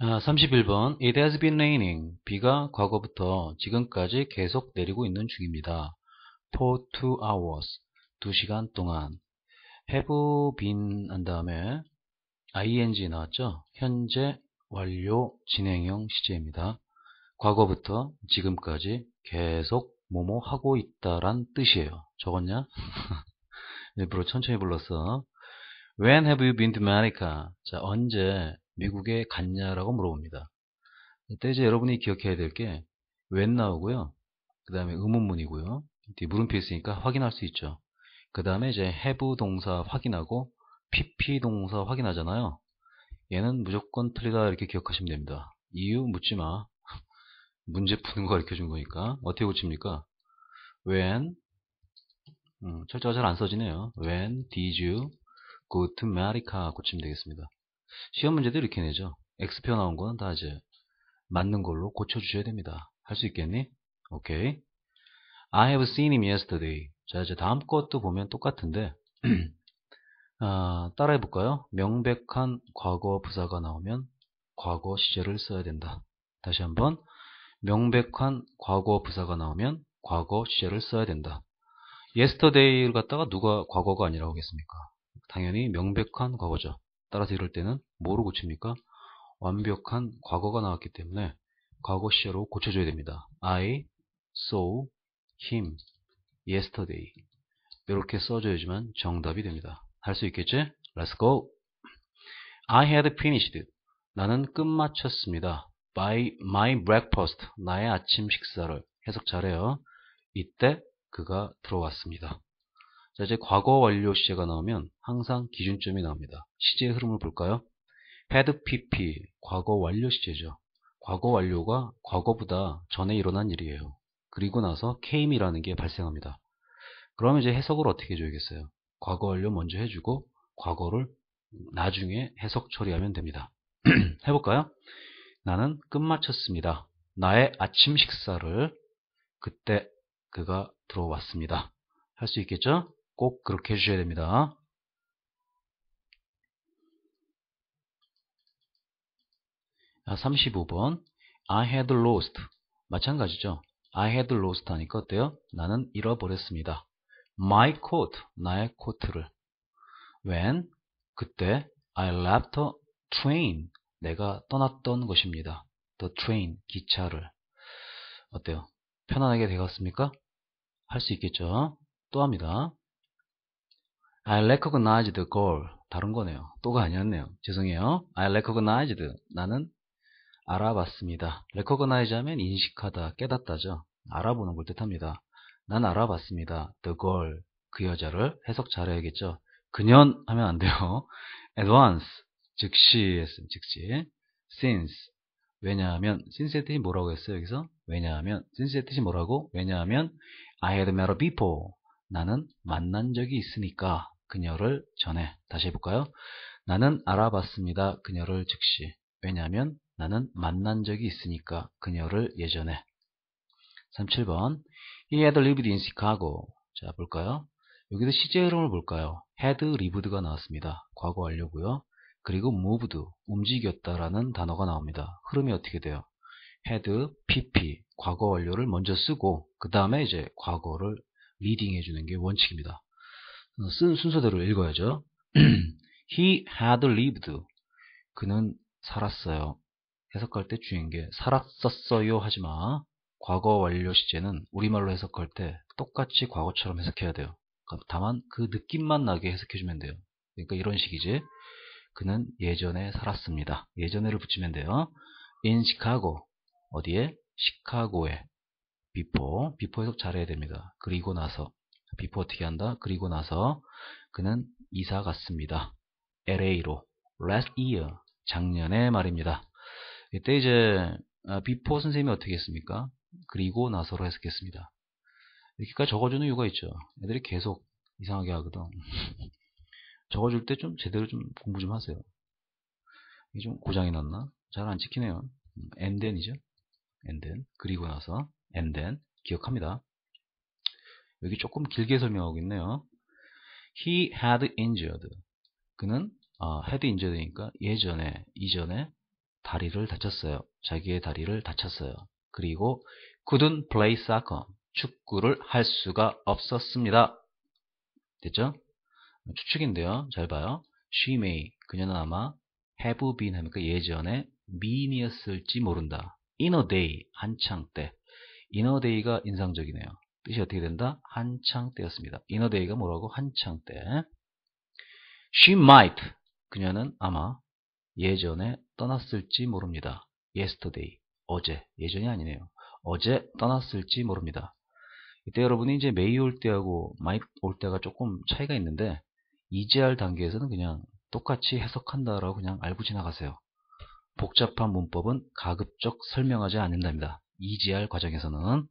31번 아, It has been raining. 비가 과거부터 지금까지 계속 내리고 있는 중입니다. For two hours. 2시간 동안. have been 한 다음에 ing 나왔죠? 현재 완료 진행형 시제입니다. 과거부터 지금까지 계속 뭐뭐 하고 있다란 뜻이에요. 적었냐? 일부러 천천히 불렀어. When have you been to America? 자, 언제 미국에 갔냐라고 물어봅니다. 이때 이제 여러분이 기억해야 될게웬 나오고요. 그 다음에 의문문이고요. 물음표 있으니까 확인할 수 있죠. 그 다음에 이제 have 동사 확인하고 pp 동사 확인하잖아요. 얘는 무조건 틀리다 이렇게 기억하시면 됩니다. 이유 묻지마. 문제 푸는 거 가르쳐 준 거니까. 어떻게 고칩니까? when 음, 철자가 잘 안 써지네요. when did you go to America 고치면 되겠습니다. 시험 문제도 이렇게 내죠. X표 나온 거는 다 이제 맞는 걸로 고쳐주셔야 됩니다. 할 수 있겠니? 오케이. I have seen him yesterday. 자, 이제 다음 것도 보면 똑같은데 아, 따라해 볼까요? 명백한 과거 부사가 나오면 과거 시제를 써야 된다. 다시 한번 명백한 과거 부사가 나오면 과거 시제를 써야 된다. yesterday를 갖다가 누가 과거가 아니라고 하겠습니까? 당연히 명백한 과거죠. 따라서 이럴 때는 뭐로 고칩니까? 완벽한 과거가 나왔기 때문에 과거 시제로 고쳐줘야 됩니다. I saw him yesterday. 이렇게 써줘야지만 정답이 됩니다. 할 수 있겠지? Let's go. I had finished. 나는 끝마쳤습니다. by my breakfast. 나의 아침 식사를. 해석 잘해요. 이때 그가 들어왔습니다. 이제 과거 완료 시제가 나오면 항상 기준점이 나옵니다. 시제의 흐름을 볼까요? had pp, 과거 완료 시제죠. 과거 완료가 과거보다 전에 일어난 일이에요. 그리고 나서 came이라는 게 발생합니다. 그러면 이제 해석을 어떻게 해줘야겠어요? 과거 완료 먼저 해주고 과거를 나중에 해석 처리하면 됩니다. 해볼까요? 나는 끝마쳤습니다. 나의 아침 식사를 그때 그가 들어왔습니다. 할 수 있겠죠? 꼭 그렇게 해주셔야 됩니다. 35번 I had lost 마찬가지죠. I had lost 하니까 어때요? 나는 잃어버렸습니다. My coat 나의 코트를 when 그때 I left the train 내가 떠났던 것입니다. The train 기차를 어때요? 편안하게 되었습니까? 할 수 있겠죠? 또 합니다. I recognized the goal. 다른 거네요. 또가 아니었네요. 죄송해요. I recognized. 나는 알아봤습니다. recognize 하면 인식하다, 깨닫다죠. 알아보는 걸 뜻합니다. 난 알아봤습니다. the girl. 그 여자를 해석 잘해야겠죠. 그년 하면 안 돼요. a d v a n c e 즉시 했음, 즉시. since. 왜냐하면, since의 뜻이 뭐라고 했어요, 여기서? 왜냐하면, since의 뜻이 뭐라고? 왜냐하면, I had met p e o r e 나는 만난 적이 있으니까. 그녀를 전해. 다시 해볼까요? 나는 알아봤습니다. 그녀를 즉시. 왜냐하면 나는 만난 적이 있으니까 그녀를 예전에. 37번. He had lived in Chicago. 자, 볼까요? 여기서 시제 흐름을 볼까요? had lived가 나왔습니다. 과거 완료고요. 그리고 moved, 움직였다라는 단어가 나옵니다. 흐름이 어떻게 돼요? had, pp, 과거 완료를 먼저 쓰고 그 다음에 이제 과거를 리딩해 주는 게 원칙입니다. 어, 쓴 순서대로 읽어야죠. He had lived. 그는 살았어요. 해석할 때 주인 게 살았었어요 하지마. 과거 완료 시제는 우리말로 해석할 때 똑같이 과거처럼 해석해야 돼요. 그러니까 다만 그 느낌만 나게 해석해주면 돼요. 그러니까 이런 식이지. 그는 예전에 살았습니다. 예전에를 붙이면 돼요. In Chicago. 어디에? 시카고에. before. before 해석 잘해야 됩니다. 그리고 나서. 비포 어떻게 한다? 그리고 나서 그는 이사 갔습니다. LA로 last year 작년에 말입니다. 이때 이제 아, 비포 선생님이 어떻게 했습니까? 그리고 나서로 해석했습니다. 이렇게까지 적어주는 이유가 있죠. 애들이 계속 이상하게 하거든. 적어줄 때 좀 제대로 좀 공부 좀 하세요. 이게 좀 고장이 났나? 잘 안찍히네요 엔덴이죠. 엔덴. 그리고 나서 엔덴 기억합니다. 여기 조금 길게 설명하고 있네요. He had injured. 그는 아, had injured니까 예전에 이전에 다리를 다쳤어요. 자기의 다리를 다쳤어요. 그리고 couldn't play soccer. 축구를 할 수가 없었습니다. 됐죠? 추측인데요. 잘 봐요. She may 그녀는 아마 have been 하니까 예전에 mean이었을지 모른다. in a day 한창 때 in a day가 인상적이네요. 뜻이 어떻게 된다? 한창 때였습니다. 이너데이가 뭐라고? 한창 때. She might. 그녀는 아마 예전에 떠났을지 모릅니다. yesterday. 어제. 예전이 아니네요. 어제 떠났을지 모릅니다. 이때 여러분이 이제 may 올 때하고 might 올 때가 조금 차이가 있는데 이제 할 단계에서는 그냥 똑같이 해석한다라고 그냥 알고 지나가세요. 복잡한 문법은 가급적 설명하지 않는답니다. 이지할 과정에서는